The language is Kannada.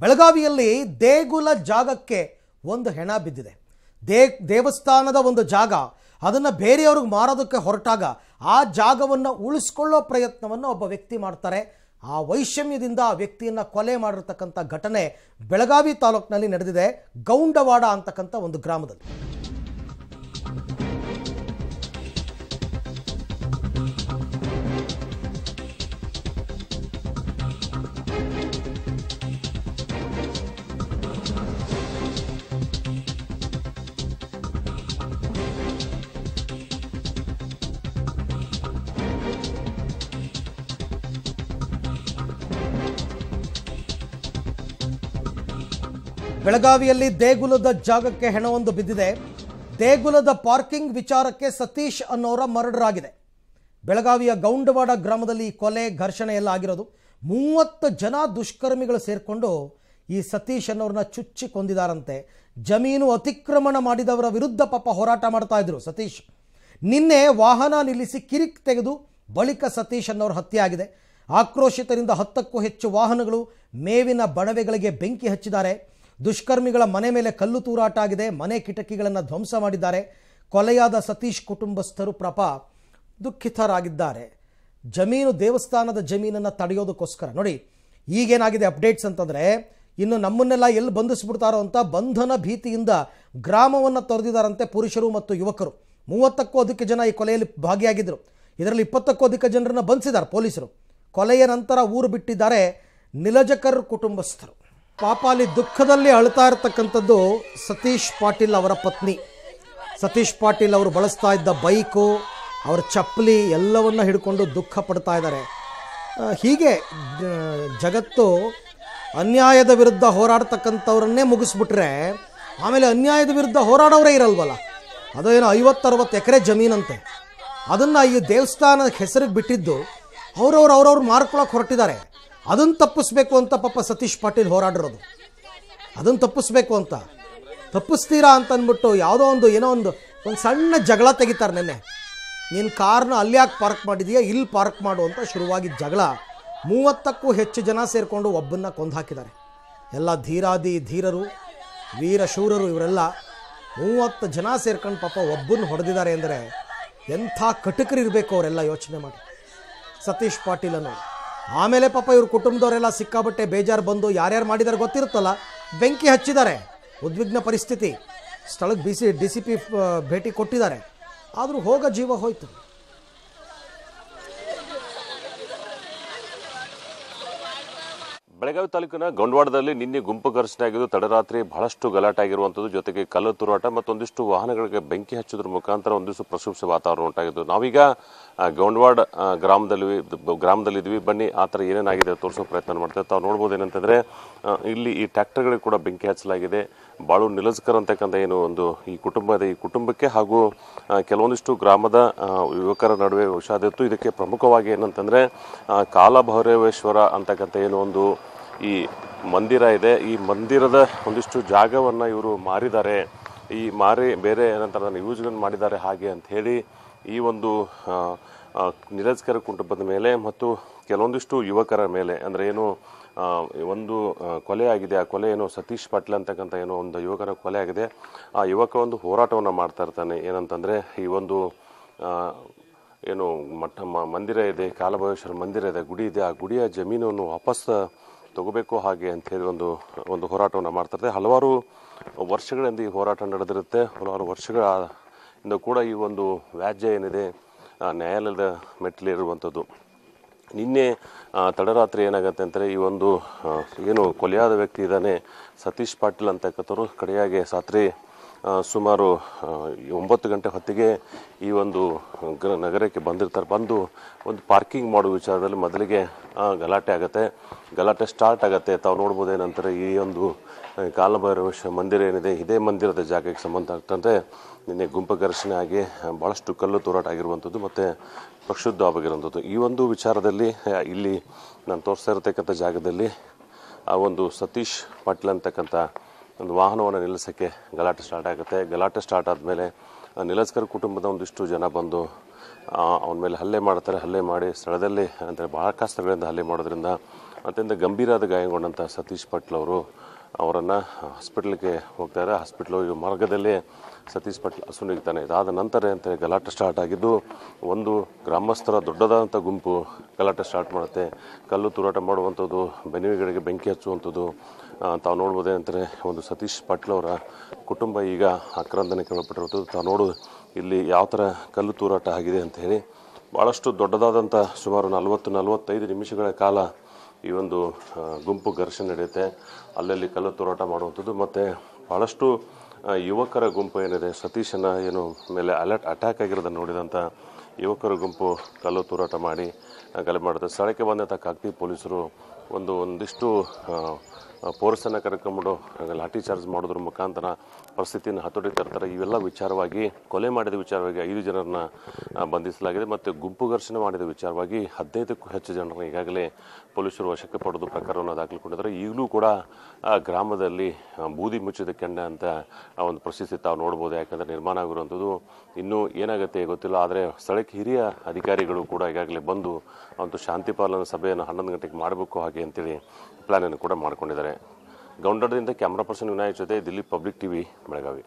ಬೆಳಗಾವಿಯಲ್ಲಿ ದೇಗುಲ ಜಾಗಕ್ಕೆ ಒಂದು ಹೆಣ ಬಿದ್ದಿದೆ ದೇ ದೇವಸ್ಥಾನದ ಒಂದು ಜಾಗ ಅದನ್ನು ಬೇರೆಯವ್ರಿಗೆ ಮಾರೋದಕ್ಕೆ ಹೊರಟಾಗ ಆ ಜಾಗವನ್ನು ಉಳಿಸ್ಕೊಳ್ಳೋ ಪ್ರಯತ್ನವನ್ನು ಒಬ್ಬ ವ್ಯಕ್ತಿ ಮಾಡ್ತಾರೆ ಆ ವೈಷಮ್ಯದಿಂದ ಆ ವ್ಯಕ್ತಿಯನ್ನು ಕೊಲೆ ಮಾಡಿರ್ತಕ್ಕಂಥ ಘಟನೆ ಬೆಳಗಾವಿ ತಾಲೂಕಿನಲ್ಲಿ ನಡೆದಿದೆ ಗೌಂಡವಾಡ ಅಂತಕ್ಕಂಥ ಒಂದು ಗ್ರಾಮದಲ್ಲಿ ಬೆಳಗಾವಿಯಲ್ಲಿ ದೇಗುಲದ ಜಾಗಕ್ಕೆ ಹೆಣವೊಂದು ಬಿದ್ದಿದೆ ದೇಗುಲದ ಪಾರ್ಕಿಂಗ್ ವಿಚಾರಕ್ಕೆ ಸತೀಶ್ ಅನ್ನೋರ ಮರ್ಡರ್ ಆಗಿದೆ ಬೆಳಗಾವಿಯ ಗೌಂಡವಾಡ ಗ್ರಾಮದಲ್ಲಿ ಕೊಲೆ ಘರ್ಷಣೆ ಎಲ್ಲ ಆಗಿರೋದು ಮೂವತ್ತು ಜನ ದುಷ್ಕರ್ಮಿಗಳು ಸೇರಿಕೊಂಡು ಈ ಸತೀಶ್ ಅನ್ನೋರನ್ನ ಚುಚ್ಚಿ ಕೊಂದಿದಾರಂತೆ ಜಮೀನು ಅತಿಕ್ರಮಣ ಮಾಡಿದವರ ವಿರುದ್ಧ ಪಾಪ ಹೋರಾಟ ಮಾಡ್ತಾ ಇದ್ರು ಸತೀಶ್ ನಿನ್ನೆ ವಾಹನ ನಿಲ್ಲಿಸಿ ಕಿರಿಕ್ ತೆಗೆದು ಬಳಿಕ ಸತೀಶ್ ಅನ್ನೋರು ಹತ್ಯೆ ಆಗಿದೆ ಆಕ್ರೋಶಿತರಿಂದ ಹತ್ತಕ್ಕೂ ಹೆಚ್ಚು ವಾಹನಗಳು ಮೇವಿನ ಬಣವೆಗಳಿಗೆ ಬೆಂಕಿ ಹಚ್ಚಿದ್ದಾರೆ ದುಷ್ಕರ್ಮಿಗಳ ಮನೆ ಮೇಲೆ ಕಲ್ಲು ತೂರಾಟ ಆಗಿದೆ ಮನೆ ಕಿಟಕಿಗಳನ್ನು ಧ್ವಂಸ ಮಾಡಿದ್ದಾರೆ ಕೊಲೆಯಾದ ಸತೀಶ್ ಕುಟುಂಬಸ್ಥರು ಪ್ರಪ ದುಃಖಿತರಾಗಿದ್ದಾರೆ ಜಮೀನು ದೇವಸ್ಥಾನದ ಜಮೀನನ್ನು ತಡೆಯೋದಕ್ಕೋಸ್ಕರ ನೋಡಿ ಈಗೇನಾಗಿದೆ ಅಪ್ಡೇಟ್ಸ್ ಅಂತಂದರೆ ಇನ್ನು ನಮ್ಮನ್ನೆಲ್ಲ ಎಲ್ಲಿ ಬಂಧಿಸ್ಬಿಡ್ತಾರೋ ಅಂತ ಬಂಧನ ಭೀತಿಯಿಂದ ಗ್ರಾಮವನ್ನು ತೊರೆದಿದ್ದಾರಂತೆ ಪುರುಷರು ಮತ್ತು ಯುವಕರು ಮೂವತ್ತಕ್ಕೂ ಅಧಿಕ ಜನ ಈ ಕೊಲೆಯಲ್ಲಿ ಭಾಗಿಯಾಗಿದ್ದರು ಇದರಲ್ಲಿ ಇಪ್ಪತ್ತಕ್ಕೂ ಅಧಿಕ ಜನರನ್ನು ಬಂಧಿಸಿದ್ದಾರೆ ಪೊಲೀಸರು ಕೊಲೆಯ ನಂತರ ಊರು ಬಿಟ್ಟಿದ್ದಾರೆ ನಿಲಜಕರ್ ಕುಟುಂಬಸ್ಥರು ಪಾಪ ಅಲ್ಲಿ ದುಃಖದಲ್ಲಿ ಅಳ್ತಾ ಇರತಕ್ಕಂಥದ್ದು ಸತೀಶ್ ಪಾಟೀಲ್ ಅವರ ಪತ್ನಿ ಸತೀಶ್ ಪಾಟೀಲ್ ಅವರು ಬಳಸ್ತಾ ಇದ್ದ ಬೈಕು ಅವರ ಚಪ್ಪಲಿ ಎಲ್ಲವನ್ನು ಹಿಡ್ಕೊಂಡು ದುಃಖ ಪಡ್ತಾ ಇದ್ದಾರೆ ಹೀಗೆ ಜಗತ್ತು ಅನ್ಯಾಯದ ವಿರುದ್ಧ ಹೋರಾಡ್ತಕ್ಕಂಥವ್ರನ್ನೇ ಮುಗಿಸ್ಬಿಟ್ರೆ ಆಮೇಲೆ ಅನ್ಯಾಯದ ವಿರುದ್ಧ ಹೋರಾಡೋರೇ ಇರಲ್ವಲ್ಲ ಐವತ್ತು ಐವತ್ತರವತ್ತು ಎಕರೆ ಜಮೀನಂತೆ ಅದನ್ನು ಈ ದೇವಸ್ಥಾನದ ಹೆಸರಿಗೆ ಬಿಟ್ಟಿದ್ದು ಅವ್ರವ್ರು ಅವ್ರವ್ರು ಮಾರ್ಕೊಳಕ್ಕೆ ಹೊರಟಿದ್ದಾರೆ ಅದನ್ನು ತಪ್ಪಿಸ್ಬೇಕು ಅಂತ ಪಾಪ ಸತೀಶ್ ಪಾಟೀಲ್ ಹೋರಾಡಿರೋದು ಅದನ್ನು ತಪ್ಪಿಸ್ಬೇಕು ಅಂತ ತಪ್ಪಿಸ್ತೀರಾ ಅಂತ ಅಂದ್ಬಿಟ್ಟು ಯಾವುದೋ ಒಂದು ಏನೋ ಒಂದು ಒಂದು ಸಣ್ಣ ಜಗಳ ತೆಗಿತಾರೆ ನೆನ್ನೆ ನೀನು ಕಾರ್ನ ಅಲ್ಲಿ ಯಾಕೆ ಪಾರ್ಕ್ ಮಾಡಿದೀಯಾ ಇಲ್ಲಿ ಪಾರ್ಕ್ ಮಾಡು ಅಂತ ಶುರುವಾಗಿದ್ದ ಜಗಳ ಮೂವತ್ತಕ್ಕೂ ಹೆಚ್ಚು ಜನ ಸೇರಿಕೊಂಡು ಒಬ್ಬನ್ನ ಕೊಂದು ಹಾಕಿದ್ದಾರೆ ಎಲ್ಲ ಧೀರಾದಿ ಧೀರರು ವೀರಶೂರರು ಇವರೆಲ್ಲ ಮೂವತ್ತು ಜನ ಸೇರ್ಕೊಂಡು ಪಾಪ ಒಬ್ಬನ್ನ ಹೊಡೆದಿದ್ದಾರೆ ಅಂದರೆ ಎಂಥ ಇರಬೇಕು ಅವರೆಲ್ಲ ಯೋಚನೆ ಮಾಡಿ ಸತೀಶ್ ಪಾಟೀಲನ್ನು ಆಮೇಲೆ ಪಾಪ ಇವ್ರ ಕುಟುಂಬದವರೆಲ್ಲ ಸಿಕ್ಕಾಬಟ್ಟೆ ಬೇಜಾರು ಬಂದು ಯಾರ್ಯಾರು ಮಾಡಿದಾರೆ ಗೊತ್ತಿರುತ್ತಲ್ಲ ಬೆಂಕಿ ಹಚ್ಚಿದ್ದಾರೆ ಉದ್ವಿಗ್ನ ಪರಿಸ್ಥಿತಿ ಸ್ಥಳಕ್ಕೆ ಬಿಸಿ ಸಿ ಡಿ ಸಿ ಪಿ ಭೇಟಿ ಕೊಟ್ಟಿದ್ದಾರೆ ಆದರೂ ಹೋಗ ಜೀವ ಹೋಯಿತು ಬೆಳಗಾವಿ ತಾಲೂಕಿನ ಗೊಂಡವಾಡದಲ್ಲಿ ನಿನ್ನೆ ಗುಂಪು ಘರ್ಷಣೆ ಆಗಿದ್ದು ತಡರಾತ್ರಿ ಬಹಳಷ್ಟು ಗಲಾಟೆ ಆಗಿರುವಂಥದ್ದು ಜೊತೆಗೆ ಕಲ್ಲು ತುರಾಟ ಮತ್ತೊಂದಿಷ್ಟು ವಾಹನಗಳಿಗೆ ಬೆಂಕಿ ಹಚ್ಚುವುದರ ಮುಖಾಂತರ ಒಂದಿಷ್ಟು ಪ್ರಶಂಸೆ ವಾತಾವರಣ ಉಂಟಾಗಿದ್ದು ನಾವೀಗ ಗೊಂಡವಾಡ ಗ್ರಾಮದಲ್ಲಿ ಗ್ರಾಮದಲ್ಲಿದ್ವಿ ಬನ್ನಿ ಆ ಥರ ಏನೇನಾಗಿದೆ ತೋರಿಸೋ ಪ್ರಯತ್ನ ಮಾಡ್ತೇವೆ ತಾವು ನೋಡ್ಬೋದು ಏನಂತಂದರೆ ಇಲ್ಲಿ ಈ ಟ್ಯಾಕ್ಟರ್ಗಳಿಗೆ ಕೂಡ ಬೆಂಕಿ ಹಚ್ಚಲಾಗಿದೆ ಬಾಳು ನಿಲಸ್ಕರ್ ಅಂತಕ್ಕಂಥ ಏನು ಒಂದು ಈ ಕುಟುಂಬದ ಈ ಕುಟುಂಬಕ್ಕೆ ಹಾಗೂ ಕೆಲವೊಂದಿಷ್ಟು ಗ್ರಾಮದ ಯುವಕರ ನಡುವೆ ವಿಷಾದಿತ್ತು ಇದಕ್ಕೆ ಪ್ರಮುಖವಾಗಿ ಏನಂತಂದರೆ ಕಾಲಭೈರವೇಶ್ವರ ಅಂತಕ್ಕಂಥ ಏನು ಒಂದು ಈ ಮಂದಿರ ಇದೆ ಈ ಮಂದಿರದ ಒಂದಿಷ್ಟು ಜಾಗವನ್ನು ಇವರು ಮಾರಿದ್ದಾರೆ ಈ ಮಾರಿ ಬೇರೆ ಏನಂತಾರೆ ಅದನ್ನು ಯೂಸ್ಗಳನ್ನು ಮಾಡಿದ್ದಾರೆ ಹಾಗೆ ಅಂತ ಹೇಳಿ ಈ ಒಂದು ನಿರಜ್ಕರ ಕುಟುಂಬದ ಮೇಲೆ ಮತ್ತು ಕೆಲವೊಂದಿಷ್ಟು ಯುವಕರ ಮೇಲೆ ಅಂದರೆ ಏನು ಒಂದು ಕೊಲೆ ಆಗಿದೆ ಆ ಕೊಲೆ ಏನು ಸತೀಶ್ ಪಾಟೀಲ್ ಅಂತಕ್ಕಂಥ ಏನೋ ಒಂದು ಯುವಕರ ಕೊಲೆ ಆಗಿದೆ ಆ ಯುವಕ ಒಂದು ಹೋರಾಟವನ್ನು ಮಾಡ್ತಾ ಇರ್ತಾನೆ ಏನಂತಂದರೆ ಈ ಒಂದು ಏನು ಮಠ ಮಂದಿರ ಇದೆ ಕಾಲಭವೇಶ್ವರ ಮಂದಿರ ಇದೆ ಗುಡಿ ಇದೆ ಆ ಗುಡಿಯ ಜಮೀನನ್ನು ವಾಪಸ್ ತಗೋಬೇಕು ಹಾಗೆ ಹೇಳಿ ಒಂದು ಒಂದು ಹೋರಾಟವನ್ನು ಮಾಡ್ತಾರೆ ಹಲವಾರು ವರ್ಷಗಳಿಂದ ಈ ಹೋರಾಟ ನಡೆದಿರುತ್ತೆ ಹಲವಾರು ವರ್ಷಗಳ ಇಂದ ಕೂಡ ಈ ಒಂದು ವ್ಯಾಜ್ಯ ಏನಿದೆ ನ್ಯಾಯಾಲಯದ ಮೆಟ್ಟಲಿರುವಂಥದ್ದು ನಿನ್ನೆ ತಡರಾತ್ರಿ ಏನಾಗುತ್ತೆ ಅಂದರೆ ಈ ಒಂದು ಏನು ಕೊಲೆಯಾದ ವ್ಯಕ್ತಿ ಇದ್ದಾನೆ ಸತೀಶ್ ಪಾಟೀಲ್ ಅಂತಕ್ಕಂಥವ್ರು ಕಡೆಯಾಗಿ ಸಾತ್ರಿ ಸುಮಾರು ಒಂಬತ್ತು ಗಂಟೆ ಹೊತ್ತಿಗೆ ಈ ಒಂದು ನಗರಕ್ಕೆ ಬಂದಿರ್ತಾರೆ ಬಂದು ಒಂದು ಪಾರ್ಕಿಂಗ್ ಮಾಡೋ ವಿಚಾರದಲ್ಲಿ ಮೊದಲಿಗೆ ಗಲಾಟೆ ಆಗುತ್ತೆ ಗಲಾಟೆ ಸ್ಟಾರ್ಟ್ ಆಗುತ್ತೆ ತಾವು ನೋಡ್ಬೋದು ಏನಂತಾರೆ ಈ ಒಂದು ಕಾಲಭೈರವ ಮಂದಿರ ಏನಿದೆ ಇದೇ ಮಂದಿರದ ಜಾಗಕ್ಕೆ ಸಂಬಂಧ ಆಗ್ತಂತೆ ನಿನ್ನೆ ಗುಂಪು ಘರ್ಷಣೆ ಆಗಿ ಭಾಳಷ್ಟು ಕಲ್ಲು ತೋರಾಟ ಆಗಿರುವಂಥದ್ದು ಮತ್ತು ಪ್ರಕ್ಷುದ್ಧವಾಗಿರುವಂಥದ್ದು ಈ ಒಂದು ವಿಚಾರದಲ್ಲಿ ಇಲ್ಲಿ ನಾನು ತೋರಿಸ್ತಾ ಇರತಕ್ಕಂಥ ಜಾಗದಲ್ಲಿ ಆ ಒಂದು ಸತೀಶ್ ಪಾಟೀಲ್ ಅಂತಕ್ಕಂಥ ಒಂದು ವಾಹನವನ್ನು ನಿಲ್ಲಿಸೋಕ್ಕೆ ಗಲಾಟೆ ಸ್ಟಾರ್ಟ್ ಆಗುತ್ತೆ ಗಲಾಟೆ ಸ್ಟಾರ್ಟ್ ಆದಮೇಲೆ ನಿಲಸ್ಕರ್ ಕುಟುಂಬದ ಒಂದಿಷ್ಟು ಜನ ಬಂದು ಅವನ ಮೇಲೆ ಹಲ್ಲೆ ಮಾಡ್ತಾರೆ ಹಲ್ಲೆ ಮಾಡಿ ಸ್ಥಳದಲ್ಲಿ ಅಂದರೆ ಬಹಳ ಕಷ್ಟಗಳಿಂದ ಹಲ್ಲೆ ಮಾಡೋದ್ರಿಂದ ಅತ್ಯಂತ ಗಂಭೀರವಾದ ಗಾಯಗೊಂಡಂಥ ಸತೀಶ್ ಪಟ್ಲವರು ಅವರನ್ನು ಹಾಸ್ಪಿಟ್ಲಿಗೆ ಹೋಗ್ತಾರೆ ಹಾಸ್ಪಿಟ್ಲು ಈಗ ಮಾರ್ಗದಲ್ಲಿ ಸತೀಶ್ ಪಟ್ಲ್ ಸುನಿಗ್ತಾನೆ ಇದಾದ ನಂತರ ಅಂತ ಗಲಾಟೆ ಸ್ಟಾರ್ಟ್ ಆಗಿದ್ದು ಒಂದು ಗ್ರಾಮಸ್ಥರ ದೊಡ್ಡದಾದಂಥ ಗುಂಪು ಗಲಾಟೆ ಸ್ಟಾರ್ಟ್ ಮಾಡುತ್ತೆ ಕಲ್ಲು ತೂರಾಟ ಮಾಡುವಂಥದ್ದು ಬೆನಿವಿಗಳಿಗೆ ಬೆಂಕಿ ಹಚ್ಚುವಂಥದ್ದು ತಾವು ನೋಡ್ಬೋದೇ ಅಂತಾರೆ ಒಂದು ಸತೀಶ್ ಅವರ ಕುಟುಂಬ ಈಗ ಆಕ್ರಂದನಕ್ಕೆ ಒಳಪಟ್ಟಿರುತ್ತದೆ ತಾವು ನೋಡು ಇಲ್ಲಿ ಯಾವ ಥರ ಕಲ್ಲು ತೂರಾಟ ಆಗಿದೆ ಅಂತ ಹೇಳಿ ಭಾಳಷ್ಟು ದೊಡ್ಡದಾದಂಥ ಸುಮಾರು ನಲವತ್ತು ನಲವತ್ತೈದು ನಿಮಿಷಗಳ ಕಾಲ ಈ ಒಂದು ಗುಂಪು ಘರ್ಷಣೆ ನಡೆಯುತ್ತೆ ಅಲ್ಲಲ್ಲಿ ಕಲ್ಲು ತೋರಾಟ ಮಾಡುವಂಥದ್ದು ಮತ್ತು ಭಾಳಷ್ಟು ಯುವಕರ ಗುಂಪು ಏನಿದೆ ಸತೀಶನ ಏನು ಮೇಲೆ ಅಲರ್ಟ್ ಅಟ್ಯಾಕ್ ಆಗಿರೋದನ್ನು ನೋಡಿದಂಥ ಯುವಕರ ಗುಂಪು ಕಲ್ಲು ತೂರಾಟ ಮಾಡಿ ಗಲಭೆ ಮಾಡುತ್ತೆ ಸ್ಥಳಕ್ಕೆ ಬಂದಂಥ ಕಾಗ್ತಿ ಪೊಲೀಸರು ಒಂದು ಒಂದಿಷ್ಟು ಪೋರ್ಸನ್ನು ಕರ್ಕೊಂಬಿಡು ಲಾಠಿ ಚಾರ್ಜ್ ಮಾಡೋದ್ರ ಮುಖಾಂತರ ಪರಿಸ್ಥಿತಿನ ಹತೋಟಿ ತರ್ತಾರೆ ಇವೆಲ್ಲ ವಿಚಾರವಾಗಿ ಕೊಲೆ ಮಾಡಿದ ವಿಚಾರವಾಗಿ ಐದು ಜನರನ್ನ ಬಂಧಿಸಲಾಗಿದೆ ಮತ್ತು ಗುಂಪು ಘರ್ಷಣೆ ಮಾಡಿದ ವಿಚಾರವಾಗಿ ಹದಿನೈದಕ್ಕೂ ಹೆಚ್ಚು ಜನರನ್ನು ಈಗಾಗಲೇ ಪೊಲೀಸರು ವಶಕ್ಕೆ ಪಡೆದು ಪ್ರಕರಣವನ್ನು ದಾಖಲಿಕೊಂಡಿದ್ದಾರೆ ಈಗಲೂ ಕೂಡ ಗ್ರಾಮದಲ್ಲಿ ಬೂದಿ ಮುಚ್ಚಿದ ಕೆಂಡ ಅಂತ ಒಂದು ಪರಿಸ್ಥಿತಿ ತಾವು ನೋಡ್ಬೋದು ಯಾಕಂದರೆ ನಿರ್ಮಾಣ ಆಗಿರುವಂಥದ್ದು ಇನ್ನೂ ಏನಾಗುತ್ತೆ ಗೊತ್ತಿಲ್ಲ ಆದರೆ ಸ್ಥಳಕ್ಕೆ ಹಿರಿಯ ಅಧಿಕಾರಿಗಳು ಕೂಡ ಈಗಾಗಲೇ ಬಂದು ಒಂದು ಶಾಂತಿ ಸಭೆಯನ್ನು ಹನ್ನೊಂದು ಗಂಟೆಗೆ ಮಾಡಬೇಕು ಹಾಗೆ ಅಂತೇಳಿ ಪ್ಲಾನನ್ನು ಕೂಡ ಮಾಡ್ಕೊಂಡಿದ್ದಾರೆ ಗೌಂಡರ್ದಿಂದ ಕ್ಯಾಮ್ರಾ ಪರ್ಸನ್ ವಿನಾಯಕ್ ಜೊತೆ ದಿಲ್ಲಿ ಪಬ್ಲಿಕ್ ಟಿವಿ ಬೆಳಗಾವಿ